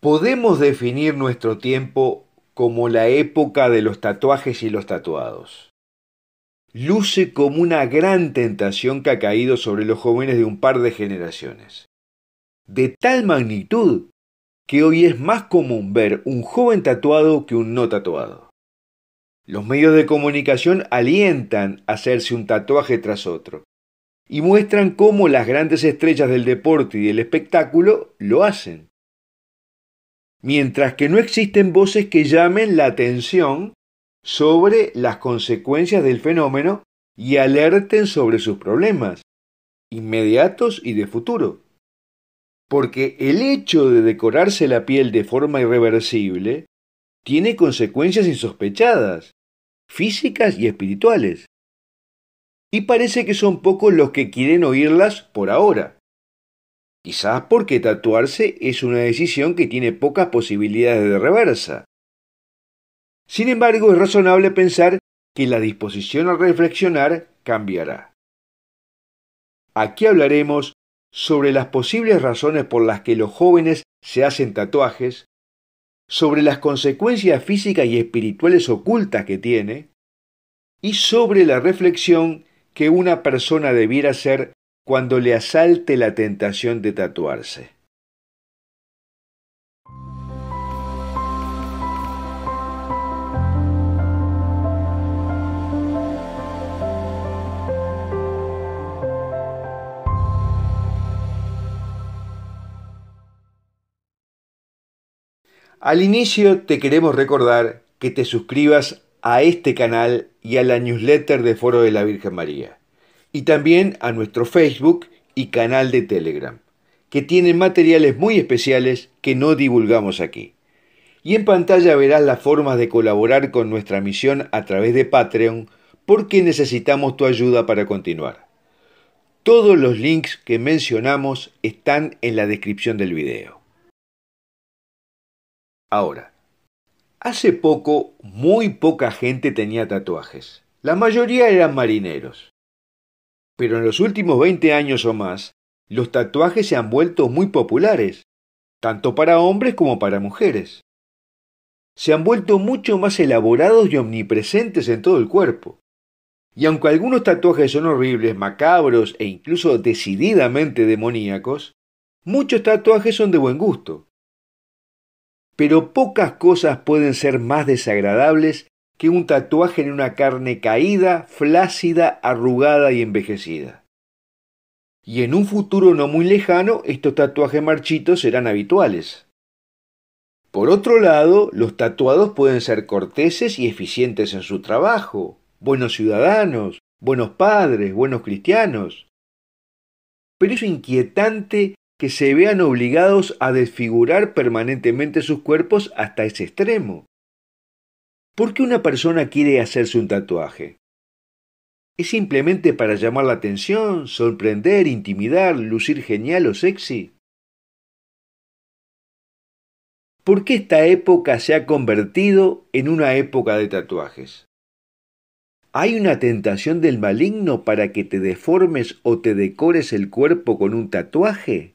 podemos definir nuestro tiempo como la época de los tatuajes y los tatuados. Luce como una gran tentación que ha caído sobre los jóvenes de un par de generaciones. De tal magnitud que hoy es más común ver un joven tatuado que un no tatuado. Los medios de comunicación alientan a hacerse un tatuaje tras otro y muestran cómo las grandes estrellas del deporte y del espectáculo lo hacen mientras que no existen voces que llamen la atención sobre las consecuencias del fenómeno y alerten sobre sus problemas, inmediatos y de futuro. Porque el hecho de decorarse la piel de forma irreversible tiene consecuencias insospechadas, físicas y espirituales. Y parece que son pocos los que quieren oírlas por ahora. Quizás porque tatuarse es una decisión que tiene pocas posibilidades de reversa. Sin embargo, es razonable pensar que la disposición a reflexionar cambiará. Aquí hablaremos sobre las posibles razones por las que los jóvenes se hacen tatuajes, sobre las consecuencias físicas y espirituales ocultas que tiene, y sobre la reflexión que una persona debiera hacer cuando le asalte la tentación de tatuarse. Al inicio te queremos recordar que te suscribas a este canal y a la newsletter de Foro de la Virgen María y también a nuestro Facebook y canal de Telegram, que tienen materiales muy especiales que no divulgamos aquí. Y en pantalla verás las formas de colaborar con nuestra misión a través de Patreon porque necesitamos tu ayuda para continuar. Todos los links que mencionamos están en la descripción del video. Ahora, hace poco muy poca gente tenía tatuajes. La mayoría eran marineros pero en los últimos 20 años o más, los tatuajes se han vuelto muy populares, tanto para hombres como para mujeres. Se han vuelto mucho más elaborados y omnipresentes en todo el cuerpo. Y aunque algunos tatuajes son horribles, macabros e incluso decididamente demoníacos, muchos tatuajes son de buen gusto. Pero pocas cosas pueden ser más desagradables que un tatuaje en una carne caída, flácida, arrugada y envejecida. Y en un futuro no muy lejano, estos tatuajes marchitos serán habituales. Por otro lado, los tatuados pueden ser corteses y eficientes en su trabajo, buenos ciudadanos, buenos padres, buenos cristianos. Pero es inquietante que se vean obligados a desfigurar permanentemente sus cuerpos hasta ese extremo. ¿Por qué una persona quiere hacerse un tatuaje? ¿Es simplemente para llamar la atención, sorprender, intimidar, lucir genial o sexy? ¿Por qué esta época se ha convertido en una época de tatuajes? ¿Hay una tentación del maligno para que te deformes o te decores el cuerpo con un tatuaje?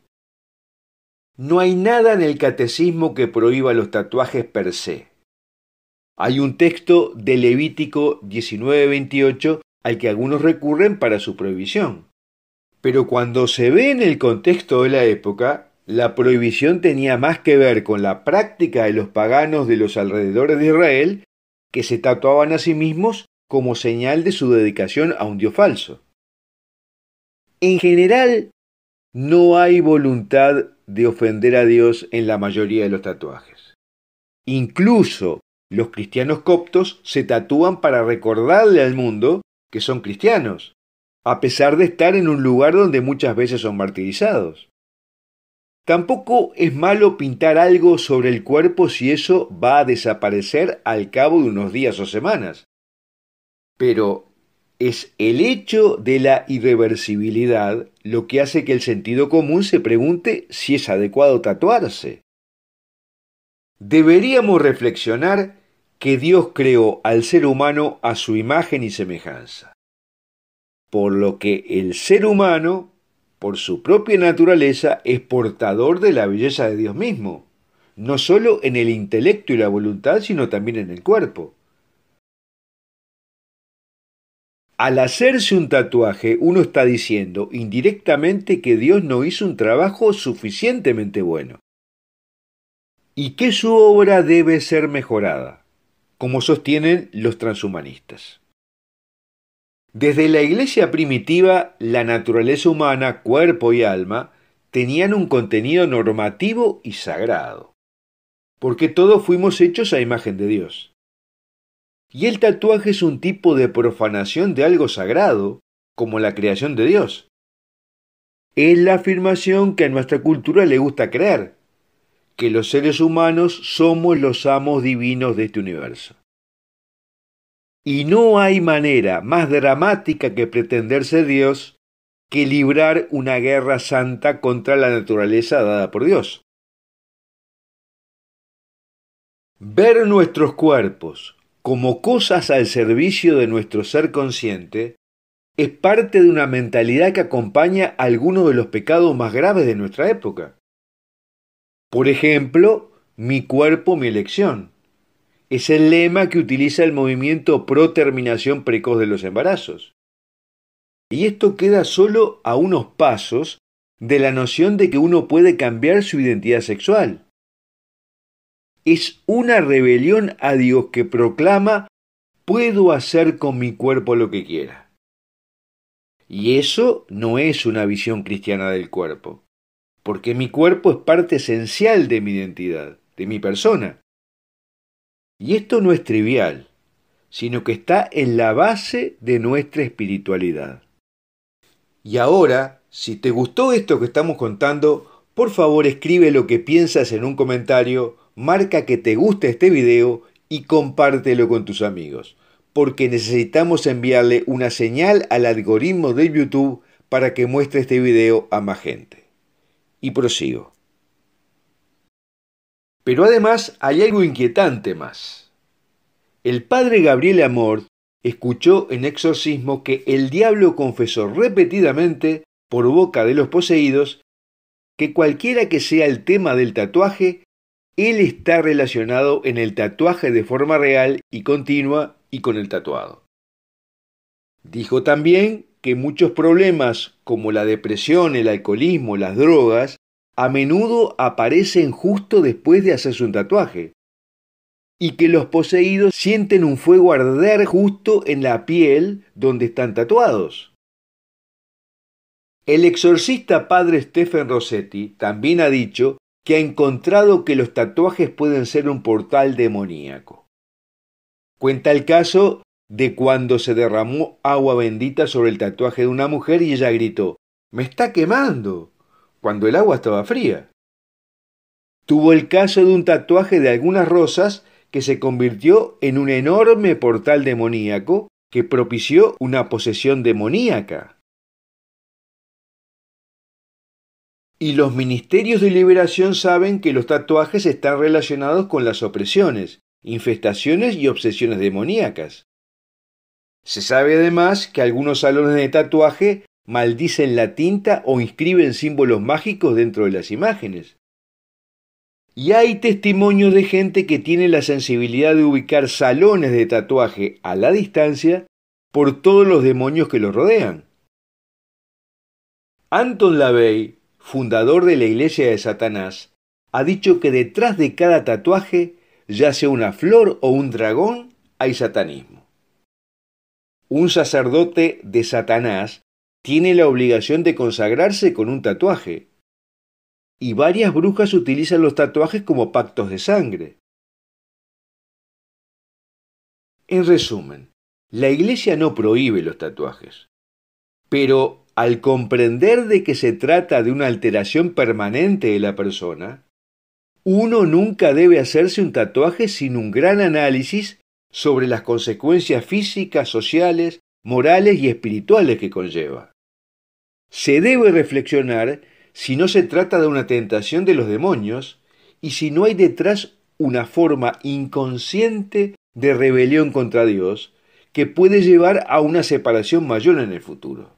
No hay nada en el catecismo que prohíba los tatuajes per se. Hay un texto de Levítico 19:28 al que algunos recurren para su prohibición. Pero cuando se ve en el contexto de la época, la prohibición tenía más que ver con la práctica de los paganos de los alrededores de Israel, que se tatuaban a sí mismos como señal de su dedicación a un dios falso. En general, no hay voluntad de ofender a Dios en la mayoría de los tatuajes. Incluso los cristianos coptos se tatúan para recordarle al mundo que son cristianos, a pesar de estar en un lugar donde muchas veces son martirizados. Tampoco es malo pintar algo sobre el cuerpo si eso va a desaparecer al cabo de unos días o semanas. Pero es el hecho de la irreversibilidad lo que hace que el sentido común se pregunte si es adecuado tatuarse. Deberíamos reflexionar que Dios creó al ser humano a su imagen y semejanza, por lo que el ser humano, por su propia naturaleza, es portador de la belleza de Dios mismo, no solo en el intelecto y la voluntad, sino también en el cuerpo. Al hacerse un tatuaje, uno está diciendo indirectamente que Dios no hizo un trabajo suficientemente bueno y que su obra debe ser mejorada, como sostienen los transhumanistas. Desde la iglesia primitiva, la naturaleza humana, cuerpo y alma, tenían un contenido normativo y sagrado, porque todos fuimos hechos a imagen de Dios. Y el tatuaje es un tipo de profanación de algo sagrado, como la creación de Dios. Es la afirmación que a nuestra cultura le gusta creer, que los seres humanos somos los amos divinos de este universo. Y no hay manera más dramática que pretender ser Dios que librar una guerra santa contra la naturaleza dada por Dios. Ver nuestros cuerpos como cosas al servicio de nuestro ser consciente es parte de una mentalidad que acompaña algunos de los pecados más graves de nuestra época. Por ejemplo, mi cuerpo, mi elección. Es el lema que utiliza el movimiento pro terminación precoz de los embarazos. Y esto queda solo a unos pasos de la noción de que uno puede cambiar su identidad sexual. Es una rebelión a Dios que proclama puedo hacer con mi cuerpo lo que quiera. Y eso no es una visión cristiana del cuerpo porque mi cuerpo es parte esencial de mi identidad, de mi persona. Y esto no es trivial, sino que está en la base de nuestra espiritualidad. Y ahora, si te gustó esto que estamos contando, por favor escribe lo que piensas en un comentario, marca que te gusta este video y compártelo con tus amigos, porque necesitamos enviarle una señal al algoritmo de YouTube para que muestre este video a más gente y prosigo. Pero además hay algo inquietante más. El padre Gabriel Amor escuchó en exorcismo que el diablo confesó repetidamente por boca de los poseídos que cualquiera que sea el tema del tatuaje, él está relacionado en el tatuaje de forma real y continua y con el tatuado. Dijo también que muchos problemas como la depresión, el alcoholismo, las drogas, a menudo aparecen justo después de hacerse un tatuaje, y que los poseídos sienten un fuego arder justo en la piel donde están tatuados. El exorcista padre Stephen Rossetti también ha dicho que ha encontrado que los tatuajes pueden ser un portal demoníaco. Cuenta el caso de cuando se derramó agua bendita sobre el tatuaje de una mujer y ella gritó, Me está quemando cuando el agua estaba fría. Tuvo el caso de un tatuaje de algunas rosas que se convirtió en un enorme portal demoníaco que propició una posesión demoníaca. Y los ministerios de liberación saben que los tatuajes están relacionados con las opresiones, infestaciones y obsesiones demoníacas. Se sabe además que algunos salones de tatuaje maldicen la tinta o inscriben símbolos mágicos dentro de las imágenes. Y hay testimonios de gente que tiene la sensibilidad de ubicar salones de tatuaje a la distancia por todos los demonios que los rodean. Anton LaVey, fundador de la Iglesia de Satanás, ha dicho que detrás de cada tatuaje, ya sea una flor o un dragón, hay satanismo. Un sacerdote de Satanás tiene la obligación de consagrarse con un tatuaje. Y varias brujas utilizan los tatuajes como pactos de sangre. En resumen, la Iglesia no prohíbe los tatuajes, pero al comprender de que se trata de una alteración permanente de la persona, uno nunca debe hacerse un tatuaje sin un gran análisis sobre las consecuencias físicas, sociales, morales y espirituales que conlleva. Se debe reflexionar si no se trata de una tentación de los demonios y si no hay detrás una forma inconsciente de rebelión contra Dios que puede llevar a una separación mayor en el futuro.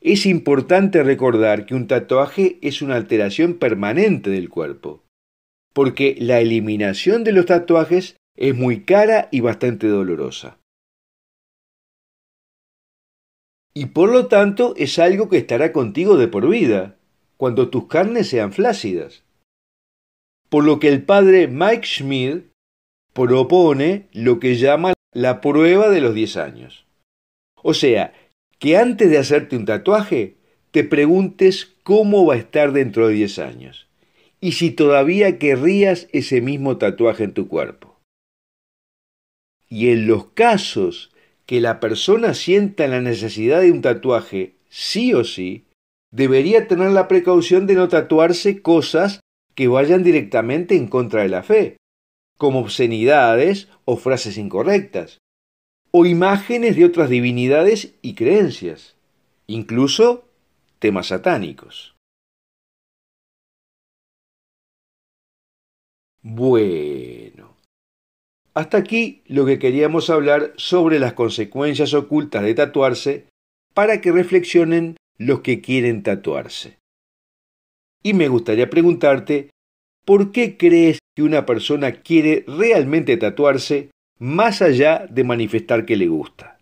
Es importante recordar que un tatuaje es una alteración permanente del cuerpo, porque la eliminación de los tatuajes es muy cara y bastante dolorosa. y por lo tanto es algo que estará contigo de por vida, cuando tus carnes sean flácidas. Por lo que el padre Mike Schmid propone lo que llama la prueba de los 10 años. O sea, que antes de hacerte un tatuaje, te preguntes cómo va a estar dentro de 10 años y si todavía querrías ese mismo tatuaje en tu cuerpo. Y en los casos que la persona sienta la necesidad de un tatuaje sí o sí, debería tener la precaución de no tatuarse cosas que vayan directamente en contra de la fe, como obscenidades o frases incorrectas, o imágenes de otras divinidades y creencias, incluso temas satánicos. Bueno. Hasta aquí lo que queríamos hablar sobre las consecuencias ocultas de tatuarse para que reflexionen los que quieren tatuarse. Y me gustaría preguntarte, ¿por qué crees que una persona quiere realmente tatuarse más allá de manifestar que le gusta?